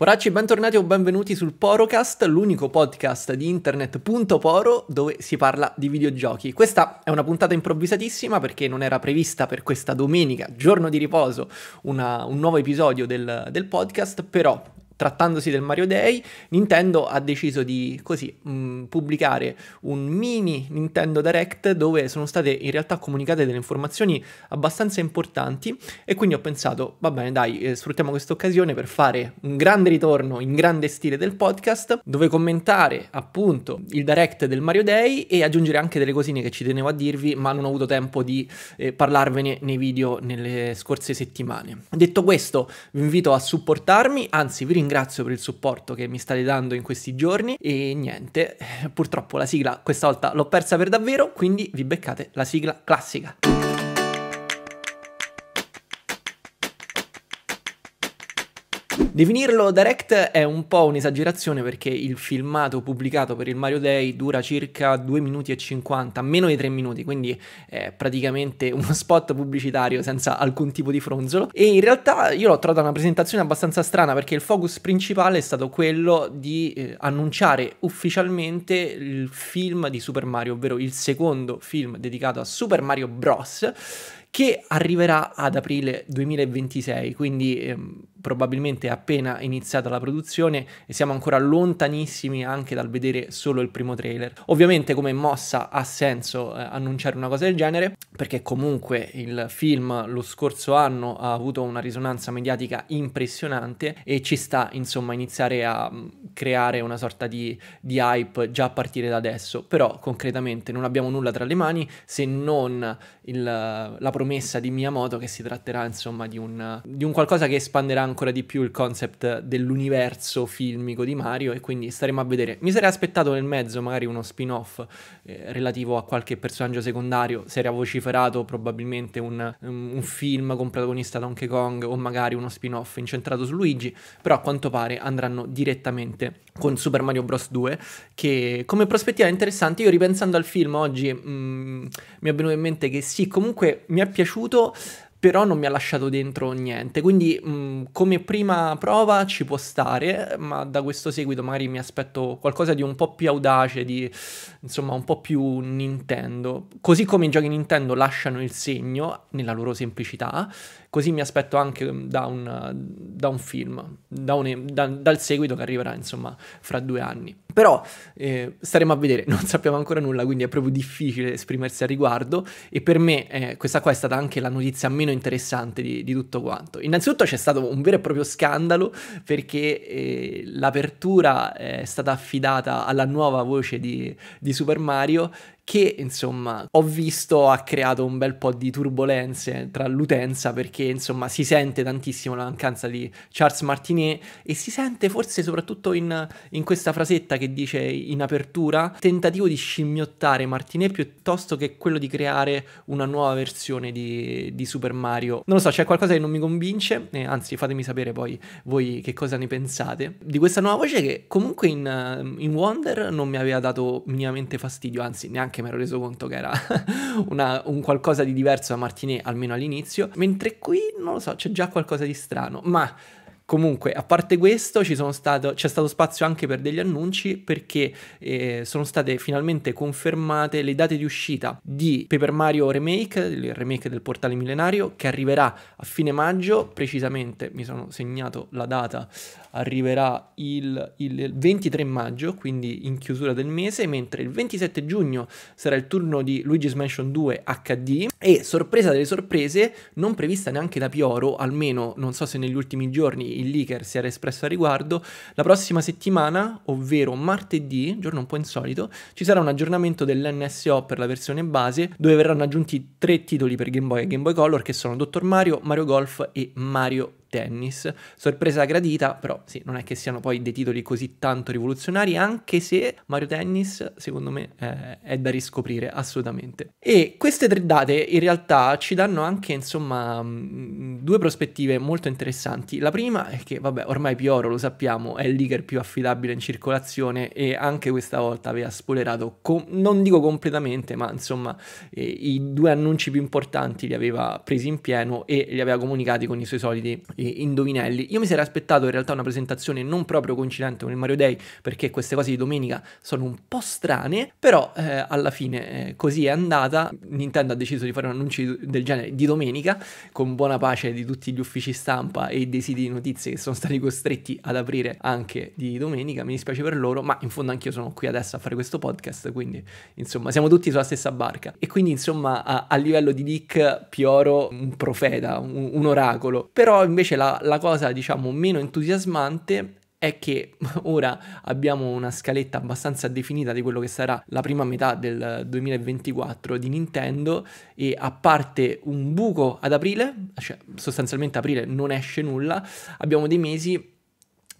Poracci, bentornati o benvenuti sul Porocast, l'unico podcast di internet.poro dove si parla di videogiochi. Questa è una puntata improvvisatissima perché non era prevista per questa domenica, giorno di riposo, una, un nuovo episodio del, del, podcast, però trattandosi del Mario Day, Nintendo ha deciso di così mh, mm, pubblicare un mini Nintendo Direct dove sono state in realtà comunicate delle informazioni abbastanza importanti e quindi ho pensato, va bene dai, eh, sfruttiamo questa occasione per fare un grande ritorno in grande stile del podcast dove commentare appunto il Direct del Mario Day e aggiungere anche delle cosine che ci tenevo a dirvi ma non ho avuto tempo di eh, parlarvene nei video nelle scorse settimane. Detto questo vi invito a supportarmi, anzi vi ringrazio ringrazio per il supporto che mi state dando in questi giorni e niente, purtroppo la sigla questa volta l'ho persa per davvero, quindi vi beccate la sigla classica. Definirlo direct è un po' un'esagerazione perché il filmato pubblicato per il Mario Day dura circa 2 minuti e 50, meno di 3 minuti, quindi è praticamente uno spot pubblicitario senza alcun tipo di fronzolo. E in realtà io l'ho trovata una presentazione abbastanza strana perché il focus principale è stato quello di eh, annunciare ufficialmente il film di Super Mario, ovvero il secondo film dedicato a Super Mario Bros che arriverà ad aprile 2026, quindi ehm, probabilmente è appena iniziata la produzione e siamo ancora lontanissimi anche dal vedere solo il primo trailer. Ovviamente come mossa ha senso eh, annunciare una cosa del genere perché comunque il film lo scorso anno ha avuto una risonanza mediatica impressionante e ci sta insomma iniziare a mm, creare una sorta di, di hype già a partire da adesso, però concretamente non abbiamo nulla tra le mani se non il, la promessa di Miyamoto che si tratterà insomma di un, di un qualcosa che espanderà ancora di più il concept dell'universo filmico di Mario e quindi staremo a vedere. Mi sarei aspettato nel mezzo magari uno spin-off eh, relativo a qualche personaggio secondario, si era vociferato probabilmente un, un film con protagonista Donkey Kong o magari uno spin-off incentrato su Luigi, però a quanto pare andranno direttamente con Super Mario Bros. 2 che come prospettiva è interessante. Io ripensando al film oggi mh, mm, mi è venuto in mente che sì, comunque mi è piaciuto però non mi ha lasciato dentro niente. Quindi mh, mm, come prima prova ci può stare, ma da questo seguito magari mi aspetto qualcosa di un po' più audace, di insomma un po' più Nintendo. Così come i giochi Nintendo lasciano il segno nella loro semplicità, così mi aspetto anche mm, da un, da un film, da un, da, dal seguito che arriverà insomma fra due anni. Però eh, staremo a vedere, non sappiamo ancora nulla, quindi è proprio difficile esprimersi al riguardo e per me eh, questa qua è stata anche la notizia meno interessante di, di, tutto quanto. Innanzitutto c'è stato un vero e proprio scandalo perché eh, l'apertura è stata affidata alla nuova voce di, di Super Mario che insomma ho visto ha creato un bel po' di turbulenze tra l'utenza perché insomma si sente tantissimo la mancanza di Charles Martinet e si sente forse soprattutto in, in questa frasetta che dice in apertura tentativo di scimmiottare Martinet piuttosto che quello di creare una nuova versione di, di Super Mario. Non lo so, c'è qualcosa che non mi convince, eh, anzi fatemi sapere poi voi che cosa ne pensate di questa nuova voce che comunque in, in Wonder non mi aveva dato minimamente fastidio, anzi neanche perché mi ero reso conto che era una, un qualcosa di diverso da Martinet almeno all'inizio, mentre qui non lo so, c'è già qualcosa di strano, ma Comunque, a parte questo, stato, c'è stato spazio anche per degli annunci perché eh, sono state finalmente confermate le date di uscita di Paper Mario Remake, il remake del portale millenario, che arriverà a fine maggio, precisamente mi sono segnato la data, arriverà il, il 23 maggio, quindi in chiusura del mese, mentre il 27 giugno sarà il turno di Luigi's Mansion 2 HD e sorpresa delle sorprese, non prevista neanche da Pioro, almeno non so se negli ultimi giorni il leaker si era espresso a riguardo. La prossima settimana, ovvero martedì, giorno un po' insolito, ci sarà un aggiornamento dell'NSO per la versione base dove verranno aggiunti tre titoli per Game Boy e Game Boy Color che sono Dottor Mario, Mario Golf e Mario tennis. Sorpresa gradita, però sì, non è che siano poi dei titoli così tanto rivoluzionari, anche se Mario Tennis, secondo me, eh, è da riscoprire assolutamente. E queste tre date in realtà ci danno anche, insomma, mm, due prospettive molto interessanti. La prima è che, vabbè, ormai Pioro, lo sappiamo, è il leader più affidabile in circolazione e anche questa volta aveva spoilerato, com- non dico completamente, ma insomma, eh, i due annunci più importanti li aveva presi in pieno e li aveva comunicati con i suoi soliti indovinelli. Io mi sarei aspettato in realtà una presentazione non proprio coincidente con il Mario Day, perché queste cose di domenica sono un po' strane, però eh, alla fine eh, così è andata. Nintendo ha deciso di fare un annuncio del genere di domenica, con buona pace di tutti gli uffici stampa e dei siti di notizie che sono stati costretti ad aprire anche di domenica. Mi dispiace per loro, ma in fondo anch'io sono qui adesso a fare questo podcast, quindi insomma siamo tutti sulla stessa barca. E quindi insomma a, a livello di Dick Pioro un profeta, un, un oracolo, però invece Invece la, la cosa, diciamo, meno entusiasmante è che ora abbiamo una scaletta abbastanza definita di quello che sarà la prima metà del 2024 di Nintendo e a parte un buco ad aprile, cioè sostanzialmente aprile non esce nulla, abbiamo dei mesi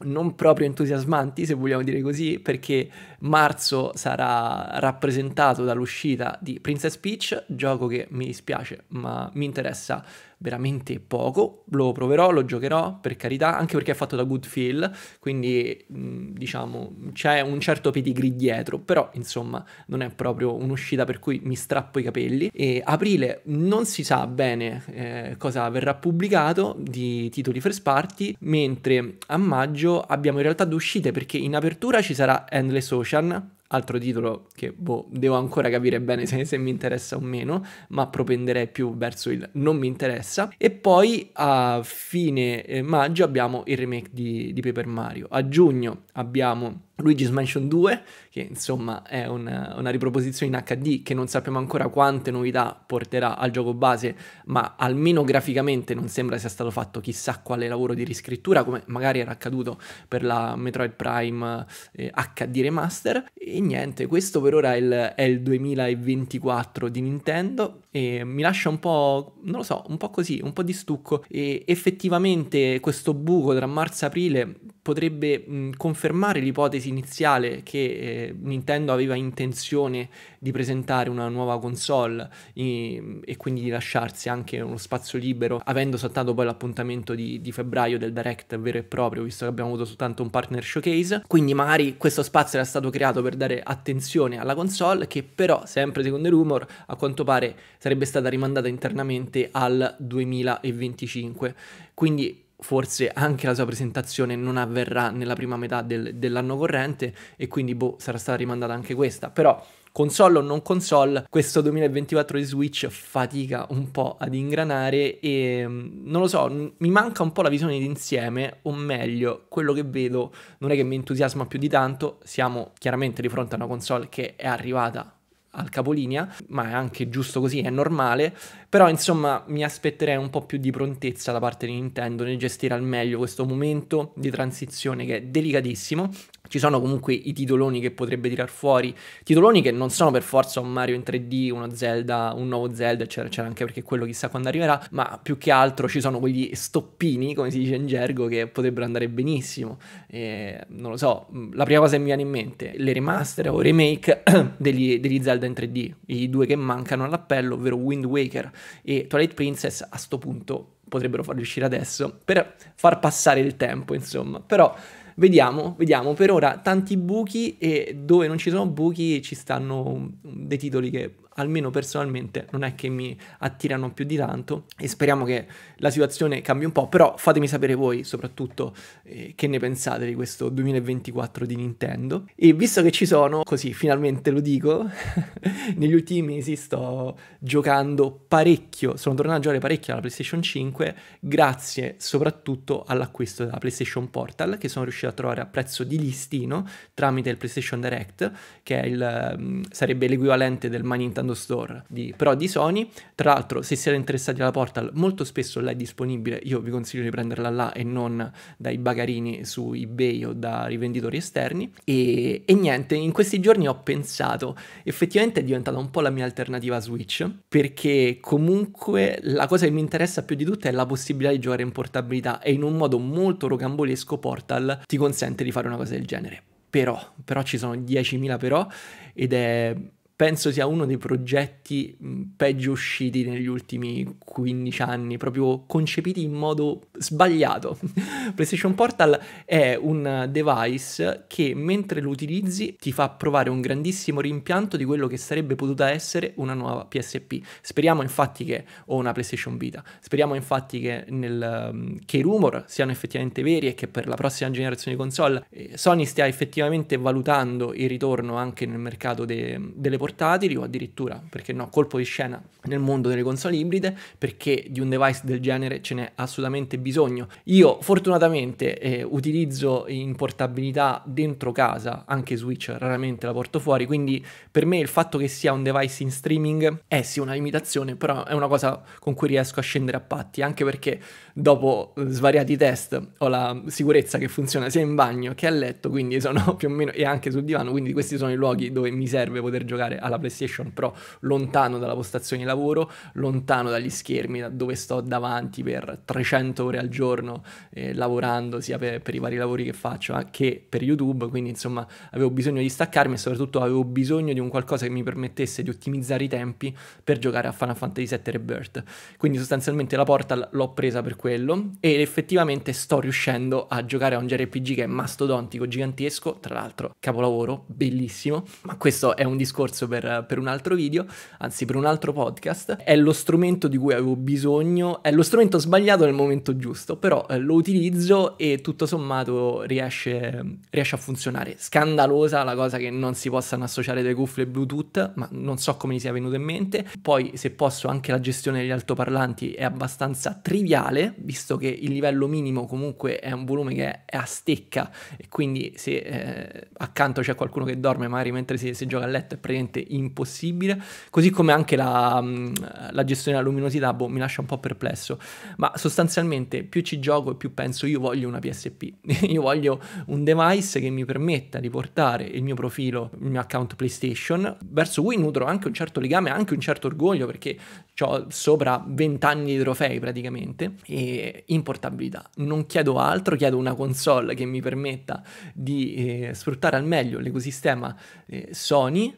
non proprio entusiasmanti, se vogliamo dire così, perché marzo sarà rappresentato dall'uscita di Princess Peach, gioco che mi dispiace, ma mi interessa veramente poco, lo proverò, lo giocherò per carità, anche perché è fatto da Good Feel, quindi mm, diciamo c'è un certo pedigree dietro, però insomma non è proprio un'uscita per cui mi strappo i capelli. E aprile non si sa bene eh, cosa verrà pubblicato di titoli first party, mentre a maggio abbiamo in realtà due uscite perché in apertura ci sarà Endless Ocean altro titolo che boh, devo ancora capire bene se, se, mi interessa o meno, ma propenderei più verso il non mi interessa. E poi a fine eh, maggio abbiamo il remake di, di Paper Mario, a giugno abbiamo Luigi's Mansion 2, che insomma è una, una, riproposizione in HD che non sappiamo ancora quante novità porterà al gioco base, ma almeno graficamente non sembra sia stato fatto chissà quale lavoro di riscrittura, come magari era accaduto per la Metroid Prime eh, HD Remaster. E niente, questo per ora è il, è il 2024 di Nintendo e mi lascia un po', non lo so, un po' così, un po' di stucco e effettivamente questo buco tra marzo e aprile potrebbe mh, confermare l'ipotesi iniziale che eh, Nintendo aveva intenzione di presentare una nuova console e, e, quindi di lasciarsi anche uno spazio libero, avendo saltato poi l'appuntamento di, di, febbraio del Direct vero e proprio, visto che abbiamo avuto soltanto un partner showcase. Quindi magari questo spazio era stato creato per dare attenzione alla console, che però, sempre secondo i rumor, a quanto pare sarebbe stata rimandata internamente al 2025. Quindi forse anche la sua presentazione non avverrà nella prima metà del, dell'anno corrente e quindi boh, sarà stata rimandata anche questa. Però console o non console, questo 2024 di Switch fatica un po' ad ingranare e mm, non lo so, mi manca un po' la visione d'insieme, o meglio, quello che vedo non è che mi entusiasma più di tanto, siamo chiaramente di fronte a una console che è arrivata al capolinea, ma è anche giusto così, è normale, però insomma mi aspetterei un po' più di prontezza da parte di Nintendo nel gestire al meglio questo momento di transizione che è delicatissimo. Ci sono comunque i titoloni che potrebbe tirar fuori, titoloni che non sono per forza un Mario in 3D, uno Zelda, un nuovo Zelda, eccetera, eccetera, anche perché quello chissà quando arriverà, ma più che altro ci sono quegli stoppini, come si dice in gergo, che potrebbero andare benissimo. E, non lo so, la prima cosa che mi viene in mente, le remaster o remake degli, degli Zelda Zelda in 3D, i due che mancano all'appello, ovvero Wind Waker e Twilight Princess, a sto punto potrebbero farli uscire adesso, per far passare il tempo, insomma. Però vediamo, vediamo, per ora tanti buchi e dove non ci sono buchi ci stanno dei titoli che almeno personalmente non è che mi attirano più di tanto e speriamo che la situazione cambi un po', però fatemi sapere voi soprattutto eh, che ne pensate di questo 2024 di Nintendo. E visto che ci sono, così finalmente lo dico, negli ultimi mesi sto giocando parecchio, sono tornato a giocare parecchio alla PlayStation 5 grazie soprattutto all'acquisto della PlayStation Portal che sono riuscito a trovare a prezzo di listino tramite il PlayStation Direct che è il, mm, sarebbe l'equivalente del My Nintendo secondo store di, però di Sony. Tra l'altro, se siete interessati alla Portal, molto spesso là è disponibile. Io vi consiglio di prenderla là e non dai bagarini su eBay o da rivenditori esterni. E, e niente, in questi giorni ho pensato, effettivamente è diventata un po' la mia alternativa Switch, perché comunque la cosa che mi interessa più di tutte è la possibilità di giocare in portabilità e in un modo molto rocambolesco Portal ti consente di fare una cosa del genere. Però, però ci sono 10.000 però ed è penso sia uno dei progetti peggio usciti negli ultimi 15 anni, proprio concepiti in modo sbagliato. PlayStation Portal è un device che mentre lo utilizzi ti fa provare un grandissimo rimpianto di quello che sarebbe potuta essere una nuova PSP. Speriamo infatti che, o una PlayStation Vita, speriamo infatti che, nel, che i rumor siano effettivamente veri e che per la prossima generazione di console eh, Sony stia effettivamente valutando il ritorno anche nel mercato de, delle portate portatili o addirittura, perché no, colpo di scena nel mondo delle console ibride, perché di un device del genere ce n'è assolutamente bisogno. Io fortunatamente eh, utilizzo in portabilità dentro casa anche Switch, raramente la porto fuori, quindi per me il fatto che sia un device in streaming è sì una limitazione, però è una cosa con cui riesco a scendere a patti, anche perché dopo eh, svariati test ho la sicurezza che funziona sia in bagno che a letto, quindi sono più o meno e anche sul divano, quindi questi sono i luoghi dove mi serve poter giocare alla PlayStation Pro, lontano dalla postazione lavoro, lontano dagli schermi, da dove sto davanti per 300 ore al giorno eh, lavorando sia per, per, i vari lavori che faccio ah, che per YouTube, quindi insomma avevo bisogno di staccarmi e soprattutto avevo bisogno di un qualcosa che mi permettesse di ottimizzare i tempi per giocare a Final Fantasy VII Rebirth. Quindi sostanzialmente la porta l'ho presa per quello ed effettivamente sto riuscendo a giocare a un JRPG che è mastodontico, gigantesco, tra l'altro capolavoro, bellissimo, ma questo è un discorso per, per, un altro video, anzi per un altro podcast, è lo strumento di cui avevo bisogno, è lo strumento sbagliato nel momento giusto, però eh, lo utilizzo e tutto sommato riesce, riesce a funzionare. Scandalosa la cosa che non si possano associare delle cuffie Bluetooth, ma non so come mi sia venuto in mente. Poi se posso anche la gestione degli altoparlanti è abbastanza triviale, visto che il livello minimo comunque è un volume che è, è a stecca e quindi se eh, accanto c'è qualcuno che dorme magari mentre si, si gioca a letto è praticamente praticamente impossibile, così come anche la, mm, la gestione della luminosità boh, mi lascia un po' perplesso, ma sostanzialmente più ci gioco e più penso io voglio una PSP, io voglio un device che mi permetta di portare il mio profilo, il mio account PlayStation, verso cui nutro anche un certo legame, anche un certo orgoglio perché ho sopra 20 anni di trofei praticamente e in portabilità. Non chiedo altro, chiedo una console che mi permetta di eh, sfruttare al meglio l'ecosistema eh, Sony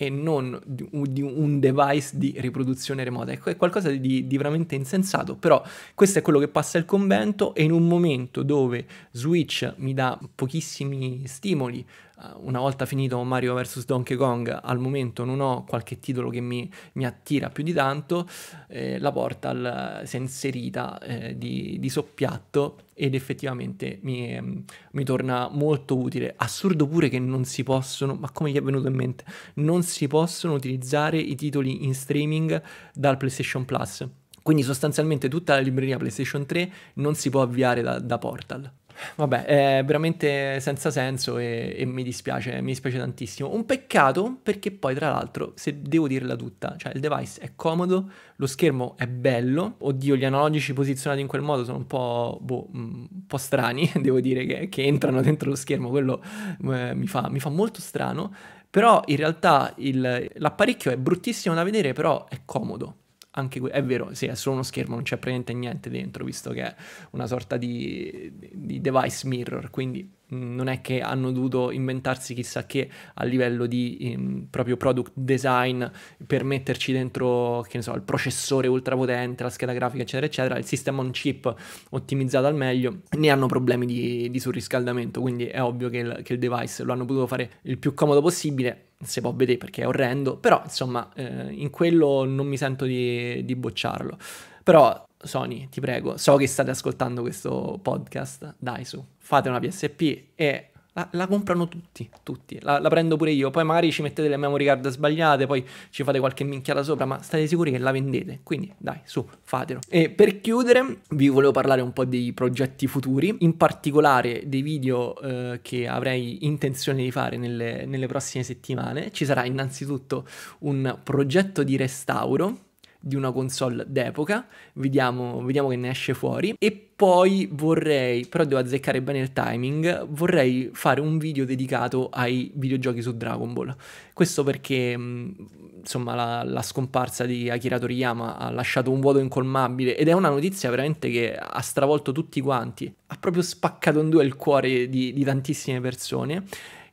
e non di un device di riproduzione remota. Ecco, è qualcosa di, di, veramente insensato, però questo è quello che passa il convento e in un momento dove Switch mi dà pochissimi stimoli eh, una volta finito Mario vs Donkey Kong, al momento non ho qualche titolo che mi, mi attira più di tanto, eh, la Portal si è inserita eh, di, di, soppiatto ed effettivamente mi, ehm, mi, torna molto utile. Assurdo pure che non si possono, ma come gli è venuto in mente, non si possono utilizzare i titoli in streaming dal PlayStation Plus. Quindi sostanzialmente tutta la libreria PlayStation 3 non si può avviare da, da Portal. Vabbè, è veramente senza senso e, e, mi dispiace, mi dispiace tantissimo. Un peccato perché poi tra l'altro, se devo dirla tutta, cioè il device è comodo, lo schermo è bello, oddio gli analogici posizionati in quel modo sono un po', boh, mm, un po strani, devo dire che, che, entrano dentro lo schermo, quello eh, mi, fa, mi fa molto strano, però in realtà il, l'apparecchio è bruttissimo da vedere, però è comodo anche è vero, sì, è solo uno schermo, non c'è praticamente niente dentro, visto che è una sorta di, di device mirror, quindi Mm, non è che hanno dovuto inventarsi chissà che a livello di ehm, proprio product design per metterci dentro, che ne so, il processore ultrapotente, la scheda grafica, eccetera, eccetera, il sistema on chip ottimizzato al meglio, ne hanno problemi di, di surriscaldamento, quindi è ovvio che il, che il device lo hanno potuto fare il più comodo possibile, se può vedere perché è orrendo, però insomma eh, in quello non mi sento di, di bocciarlo. Però Sony, ti prego, so che state ascoltando questo podcast, dai su, fate una PSP e la, la comprano tutti, tutti, la, la, prendo pure io, poi magari ci mettete le memory card sbagliate, poi ci fate qualche minchiata sopra, ma state sicuri che la vendete, quindi dai su, fatelo. E per chiudere vi volevo parlare un po' dei progetti futuri, in particolare dei video eh, che avrei intenzione di fare nelle, nelle prossime settimane, ci sarà innanzitutto un progetto di restauro di una console d'epoca, vediamo, vediamo che ne esce fuori e poi vorrei, però devo azzeccare bene il timing, vorrei fare un video dedicato ai videogiochi su Dragon Ball. Questo perché mm, insomma la, la scomparsa di Akira Toriyama ha lasciato un vuoto incolmabile ed è una notizia veramente che ha stravolto tutti quanti, ha proprio spaccato in due il cuore di, di tantissime persone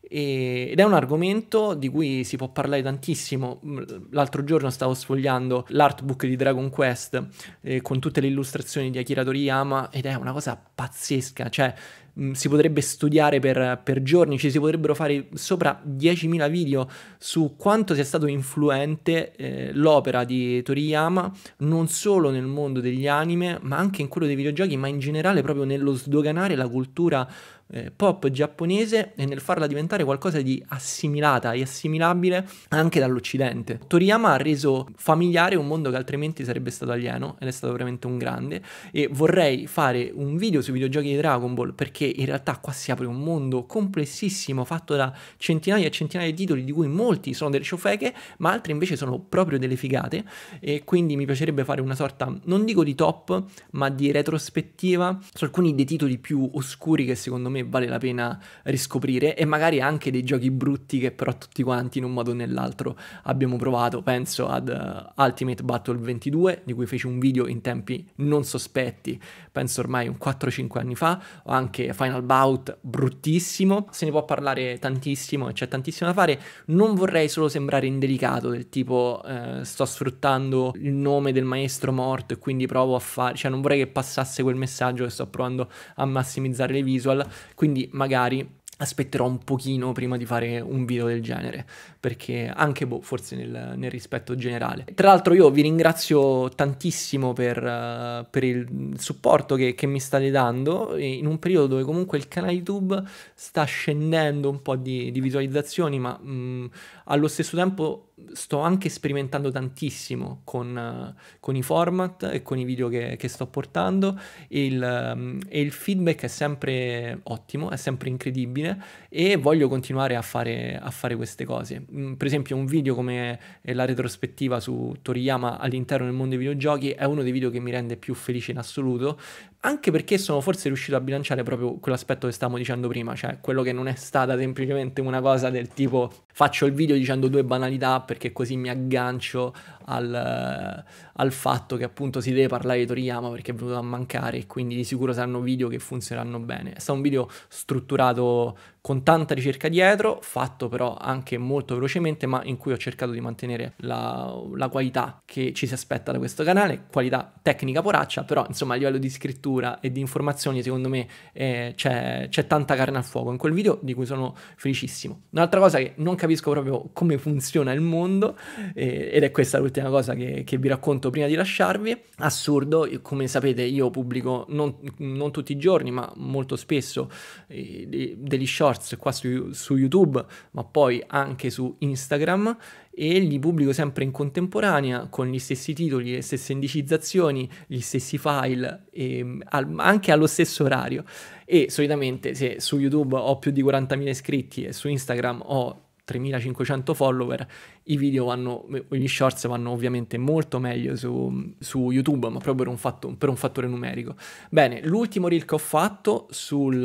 ed è un argomento di cui si può parlare tantissimo. Mm, l'altro giorno stavo sfogliando l'artbook di Dragon Quest eh, con tutte le illustrazioni di Akira Toriyama ed è una cosa pazzesca, cioè mh, mm, si potrebbe studiare per, per, giorni, ci si potrebbero fare sopra 10.000 video su quanto sia stato influente eh, l'opera di Toriyama non solo nel mondo degli anime ma anche in quello dei videogiochi ma in generale proprio nello sdoganare la cultura eh, pop giapponese e nel farla diventare qualcosa di assimilata e assimilabile anche dall'Occidente. Toriyama ha reso familiare un mondo che altrimenti sarebbe stato alieno ed è stato veramente un grande e vorrei fare un video sui videogiochi di Dragon Ball perché in realtà qua si apre un mondo complessissimo fatto da centinaia e centinaia di titoli di cui molti sono delle ciofeche ma altri invece sono proprio delle figate e quindi mi piacerebbe fare una sorta non dico di top ma di retrospettiva su alcuni dei titoli più oscuri che secondo me me vale la pena riscoprire e magari anche dei giochi brutti che però tutti quanti in un modo o nell'altro abbiamo provato, penso ad uh, Ultimate Battle 22 di cui feci un video in tempi non sospetti, penso ormai un 4-5 anni fa, o anche Final Bout bruttissimo, se ne può parlare tantissimo e c'è tantissimo da fare, non vorrei solo sembrare indelicato del tipo eh, sto sfruttando il nome del maestro morto e quindi provo a fare, cioè non vorrei che passasse quel messaggio che sto provando a massimizzare le visual, quindi magari aspetterò un pochino prima di fare un video del genere, perché anche boh, forse nel, nel rispetto generale. Tra l'altro io vi ringrazio tantissimo per, eh, per il supporto che, che, mi state dando, in un periodo dove comunque il canale YouTube sta scendendo un po' di, di visualizzazioni, ma mh, mm, allo stesso tempo sto anche sperimentando tantissimo con, eh, con, i format e con i video che, che sto portando il, mm, e il feedback è sempre ottimo, è sempre incredibile difficile e voglio continuare a fare, a fare queste cose. Mm, per esempio un video come eh, la retrospettiva su Toriyama all'interno del mondo dei videogiochi è uno dei video che mi rende più felice in assoluto anche perché sono forse riuscito a bilanciare proprio quell'aspetto che stavamo dicendo prima, cioè quello che non è stata semplicemente una cosa del tipo faccio il video dicendo due banalità perché così mi aggancio al, al fatto che appunto si deve parlare di Toriyama perché è venuto a mancare e quindi di sicuro saranno video che funzioneranno bene. È stato un video strutturato con tanta ricerca dietro, fatto però anche molto velocemente, ma in cui ho cercato di mantenere la, la qualità che ci si aspetta da questo canale, qualità tecnica poraccia, però insomma a livello di scrittura e di informazioni secondo me eh, c'è, c'è tanta carne al fuoco in quel video di cui sono felicissimo. Un'altra cosa che non capisco proprio come funziona il mondo, eh, ed è questa l'ultima cosa che, che, vi racconto prima di lasciarvi, assurdo, come sapete io pubblico non, non tutti i giorni, ma molto spesso eh, degli short Shorts qua su, su YouTube, ma poi anche su Instagram e li pubblico sempre in contemporanea con gli stessi titoli, le stesse indicizzazioni, gli stessi file, e, ehm, al, anche allo stesso orario. E solitamente se su YouTube ho più di 40.000 iscritti e su Instagram ho 3500 follower, i video vanno, gli shorts vanno ovviamente molto meglio su, su YouTube, ma proprio per un, fatto, per un fattore numerico. Bene, l'ultimo reel che ho fatto sul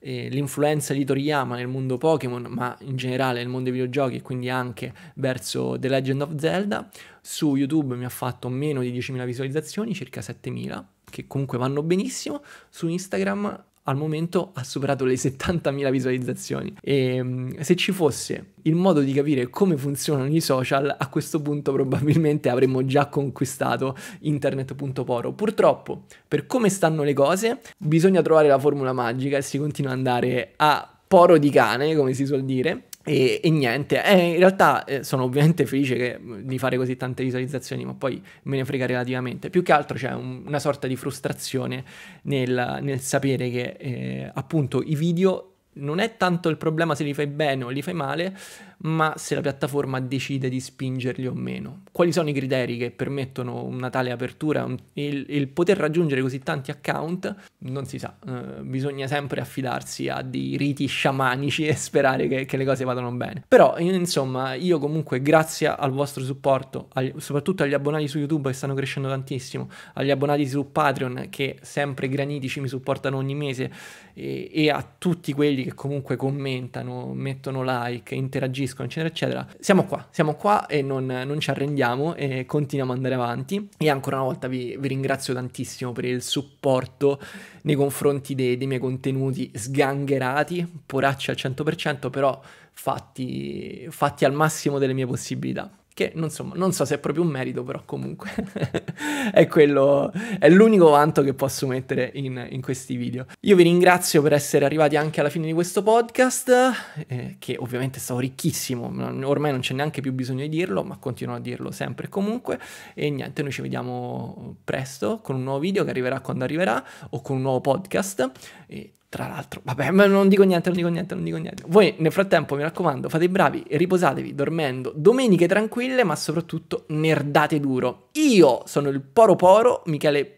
eh, l'influenza di Toriyama nel mondo Pokémon, ma in generale nel mondo dei videogiochi e quindi anche verso The Legend of Zelda. Su YouTube mi ha fatto meno di 10.000 visualizzazioni, circa 7.000, che comunque vanno benissimo. Su Instagram al momento ha superato le 70.000 visualizzazioni e ehm, se ci fosse il modo di capire come funzionano i social a questo punto probabilmente avremmo già conquistato internet.poro. Purtroppo, per come stanno le cose, bisogna trovare la formula magica e si continua ad andare a poro di cane, come si suol dire, e, e, niente, eh, in realtà eh, sono ovviamente felice che, mm, di fare così tante visualizzazioni, ma poi me ne frega relativamente. Più che altro c'è un, una sorta di frustrazione nel, nel sapere che eh, appunto i video non è tanto il problema se li fai bene o li fai male, ma se la piattaforma decide di spingerli o meno. Quali sono i criteri che permettono una tale apertura il, il, poter raggiungere così tanti account? Non si sa, eh, bisogna sempre affidarsi a dei riti sciamanici e sperare che, che le cose vadano bene. Però insomma io comunque grazie al vostro supporto, agli, soprattutto agli abbonati su YouTube che stanno crescendo tantissimo, agli abbonati su Patreon che sempre granitici mi supportano ogni mese e, e a tutti quelli che comunque commentano, mettono like, interagiscono capiscono, eccetera, eccetera. Siamo qua, siamo qua e non, non ci arrendiamo e continuiamo ad andare avanti. E ancora una volta vi, vi ringrazio tantissimo per il supporto nei confronti dei, dei miei contenuti sgangherati, poracci al 100%, però fatti, fatti al massimo delle mie possibilità che non so, non so se è proprio un merito, però comunque è quello, è l'unico vanto che posso mettere in, in, questi video. Io vi ringrazio per essere arrivati anche alla fine di questo podcast, eh, che ovviamente è stato ricchissimo, ormai non c'è neanche più bisogno di dirlo, ma continuo a dirlo sempre e comunque. E niente, noi ci vediamo presto con un nuovo video che arriverà quando arriverà, o con un nuovo podcast. E tra l'altro, vabbè, ma non dico niente, non dico niente, non dico niente. Voi nel frattempo, mi raccomando, fate i bravi, e riposatevi dormendo, domeniche tranquille, ma soprattutto nerdate duro. Io sono il Poro Poro, Michele